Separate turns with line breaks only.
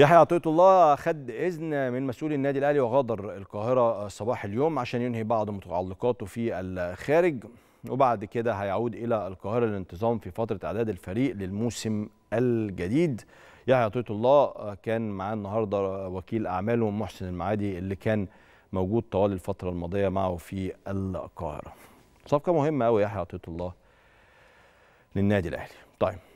يحيى عطيه الله خد اذن من مسؤول النادي الاهلي وغادر القاهره آه، صباح اليوم عشان ينهي بعض متعلقاته في الخارج وبعد كده هيعود الى القاهره للانتظام في فتره اعداد الفريق للموسم الجديد يحيى عطيه الله آه، كان معاه النهارده آه، وكيل اعماله محسن المعادي اللي كان موجود طوال الفتره الماضيه معه في القاهره صفقه مهمه قوي يحيى عطيه الله
للنادي الاهلي طيب